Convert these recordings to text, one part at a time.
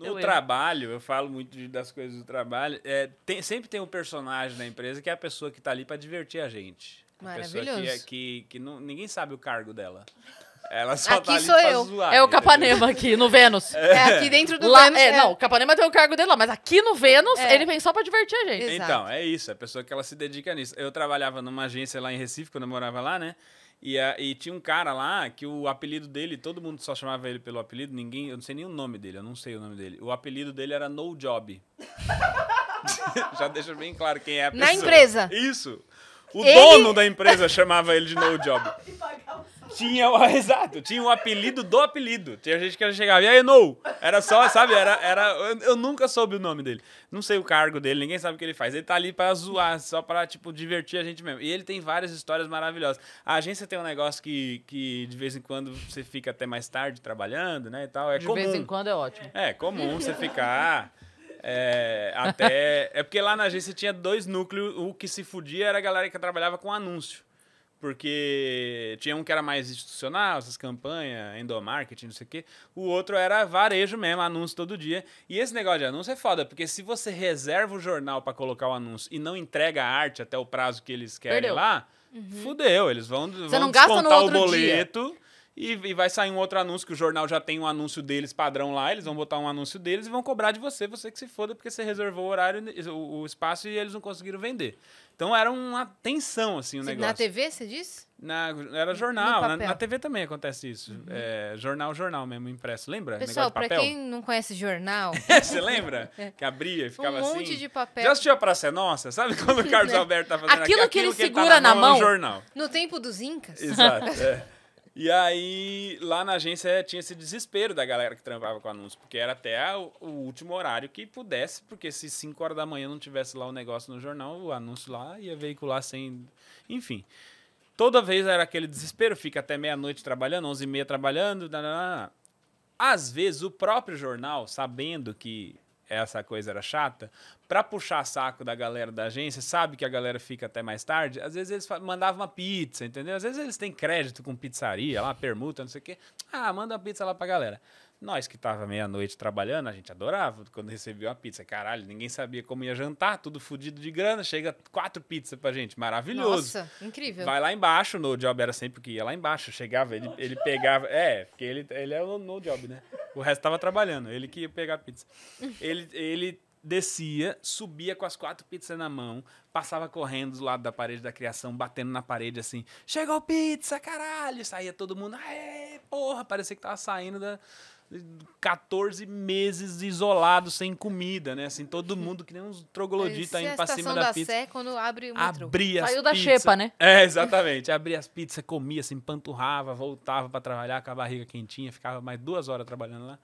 No eu trabalho, eu falo muito de, das coisas do trabalho. É, tem, sempre tem um personagem na empresa que é a pessoa que está ali para divertir a gente. Maravilhoso. A pessoa que, é que, que não, ninguém sabe o cargo dela. Ela só aqui tá ali sou eu. Zoar, é o Capanema aqui, no Vênus. É, é aqui dentro do lá, Vênus. É, é. Não, o Capanema tem o cargo dele lá, mas aqui no Vênus é. ele vem só pra divertir a gente. Então, Exato. Então, é isso. A pessoa que ela se dedica nisso. Eu trabalhava numa agência lá em Recife, quando eu morava lá, né? E, e tinha um cara lá que o apelido dele, todo mundo só chamava ele pelo apelido, ninguém, eu não sei nem o nome dele, eu não sei o nome dele. O apelido dele era No Job. Já deixa bem claro quem é a pessoa. Na empresa. Isso. O ele... dono da empresa chamava ele de No Job. E pagava. Tinha, o, exato, tinha o um apelido do apelido. Tinha gente que chegava, e aí, no? Era só, sabe, era, era eu, eu, nunca soube o nome dele. Não sei o cargo dele, ninguém sabe o que ele faz. Ele tá ali pra zoar, só pra, tipo, divertir a gente mesmo. E ele tem várias histórias maravilhosas. A agência tem um negócio que, que de vez em quando você fica até mais tarde trabalhando, né, e tal. É de comum. vez em quando é ótimo. É, comum você ficar... É, até. É porque lá na agência tinha dois núcleos. O que se fudia era a galera que trabalhava com anúncio. Porque tinha um que era mais institucional, essas campanhas, endomarketing, não sei o quê. O outro era varejo mesmo, anúncio todo dia. E esse negócio de anúncio é foda, porque se você reserva o jornal para colocar o anúncio e não entrega a arte até o prazo que eles querem Perdeu. lá, uhum. fudeu. Eles vão, você vão descontar o boleto. Dia e, e, vai sair um outro anúncio, que o jornal já tem um anúncio deles padrão lá, eles vão botar um anúncio deles e vão cobrar de você, você que se foda, porque você reservou o horário, o, o espaço e eles não conseguiram vender. Então era uma tensão, assim, o negócio. Na TV, você disse? Na, era jornal, na, na, TV também acontece isso. Uhum. É, jornal, jornal mesmo, impresso. Lembra? Pessoal, pra quem não conhece jornal. É, você lembra? É. Que abria e ficava assim. Um monte de papel. Já assistiu a Praça é Nossa? Sabe quando o Carlos Alberto tá fazendo aquilo? Aquilo que ele aquilo que segura ele tá na, na mão. É mão jornal. No tempo dos Incas. Exato. É. E aí, lá na agência tinha esse desespero da galera que trampava com anúncio, porque era até o último horário que pudesse, porque se 5 horas da manhã não tivesse lá o negócio no jornal, o anúncio lá ia veicular sem. Enfim. Toda vez era aquele desespero, fica até meia-noite trabalhando, 11 e meia trabalhando. Danana. Às vezes, o próprio jornal, sabendo que essa coisa era chata, para puxar saco da galera da agência, sabe que a galera fica até mais tarde, às vezes eles mandavam uma pizza, entendeu? Às vezes eles têm crédito com pizzaria, lá, permuta, não sei o quê. Ah, manda uma pizza lá pra galera. Nós que tava meia-noite trabalhando, a gente adorava quando recebia uma pizza. Caralho, ninguém sabia como ia jantar, tudo fodido de grana. Chega quatro pizzas pra gente, maravilhoso. Nossa, incrível. Vai lá embaixo, no job era sempre que ia lá embaixo. Chegava, ele, ele pegava. É, porque ele, ele é o no job, né? O resto tava trabalhando, ele que ia pegar pizza. Ele, ele descia, subia com as quatro pizzas na mão, passava correndo do lado da parede da criação, batendo na parede assim: chegou pizza, caralho! Saía todo mundo, aê, porra! Parecia que tava saindo da 14 meses isolado, sem comida, né? Assim, todo mundo que nem uns troglodita é indo pra cima da, da pizza. Sé, quando abre o Abria Saiu da xepa, né? É, exatamente. Abria as pizzas, comia, se empanturrava, voltava para trabalhar com a barriga quentinha, ficava mais duas horas trabalhando lá.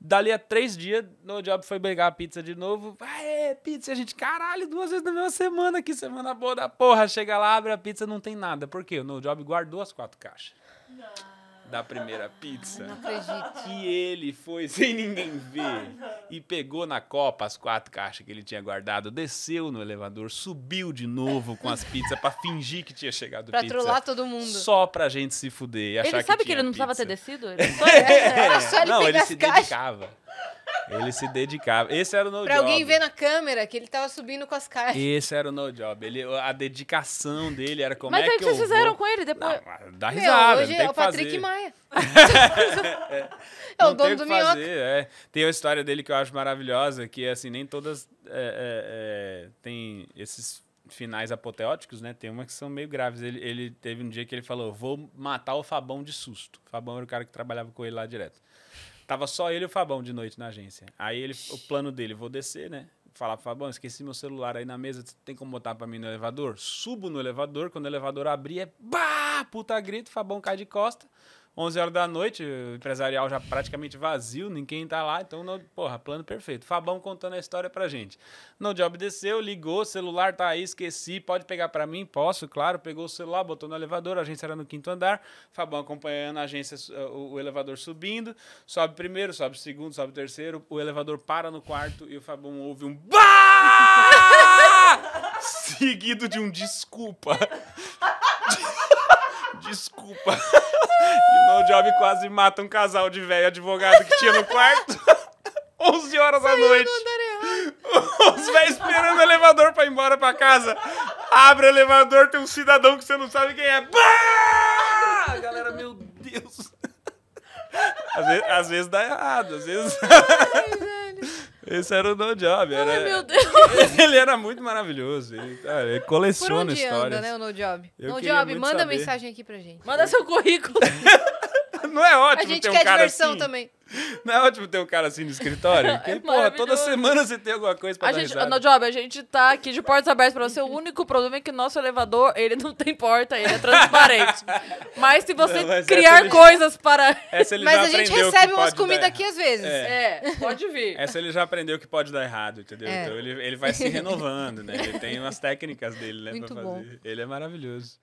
Dali a três dias, no job foi pegar a pizza de novo. vai pizza, a gente, caralho, duas vezes na mesma semana, que semana boa da porra. Chega lá, abre a pizza, não tem nada. Por quê? O no job guardou as quatro caixas. Não da primeira pizza. Não acredito. Que ele foi sem ninguém ver ah, e pegou na copa as quatro caixas que ele tinha guardado, desceu no elevador, subiu de novo com as pizzas para fingir que tinha chegado pra pizza. Pra trollar todo mundo. Só pra gente se fuder e ele achar que Ele sabe que, ele não pizza. precisava ter descido? Ele só, é, era só ele Não, ele se caixas. dedicava. Ele se dedicava. Esse era o no pra job. Pra alguém ver na câmera que ele tava subindo com as caixas. Esse era o no job. Ele, a dedicação dele era como Mas é que, que vocês vou... fizeram com ele depois? Não, dá risada, Meu, hoje é o Patrick fazer. Maia. é, é o dono do minhoca. É. Tem a história dele que eu acho maravilhosa, que assim, nem todas é, é, é tem esses finais apoteóticos, né? Tem uma que são meio graves. Ele, ele teve um dia que ele falou: vou matar o Fabão de susto. O Fabão era o cara que trabalhava com ele lá direto. Tava só ele e o Fabão de noite na agência. Aí ele, o plano dele, vou descer, né? Falar pro Fabão, esqueci meu celular aí na mesa, tem como botar pra mim no elevador? Subo no elevador, quando o elevador abrir é pá, puta grito, Fabão cai de costa. 11 horas da noite, o empresarial já praticamente vazio, ninguém tá lá, então, não, porra, plano perfeito. Fabão contando a história pra gente. No job desceu, ligou, celular tá aí, esqueci, pode pegar para mim? Posso, claro. Pegou o celular, botou no elevador, a agência era no quinto andar, Fabão acompanhando a agência, o, o elevador subindo, sobe primeiro, sobe segundo, sobe terceiro, o elevador para no quarto e o Fabão ouve um BAAAAA! seguido de um desculpa. desculpa. E no job quase mata um casal de velho advogado que tinha no quarto. 11 horas da noite. Os velhos esperando o elevador pra ir embora pra casa. Abre o elevador, tem um cidadão que você não sabe quem é. Bah! Galera, meu Deus. Às vezes, às vezes dá errado, às vezes. Esse era o No Job. Era... Ai, meu Deus. Ele era muito maravilhoso. Ele, cara, ele coleciona Por onde histórias. Anda, né, o No Job? Eu no Job, manda saber. mensagem aqui pra gente. Manda seu currículo. Não é ótimo ter um cara assim? A gente quer diversão assim? também. Não é ótimo ter um cara assim no escritório? Porque, é porra, toda semana você tem alguma coisa pra a dar gente, No Job, a gente tá aqui de portas abertas pra você. O único problema é que o nosso elevador, ele não tem porta, ele é transparente. mas se você não, mas criar coisas ele, para... mas a gente recebe umas comidas aqui às vezes. É. é. pode vir. Essa ele já aprendeu que pode dar errado, entendeu? É. Então ele, ele vai se renovando, né? Ele tem umas técnicas dele, né? Muito pra fazer. Bom. Ele é maravilhoso.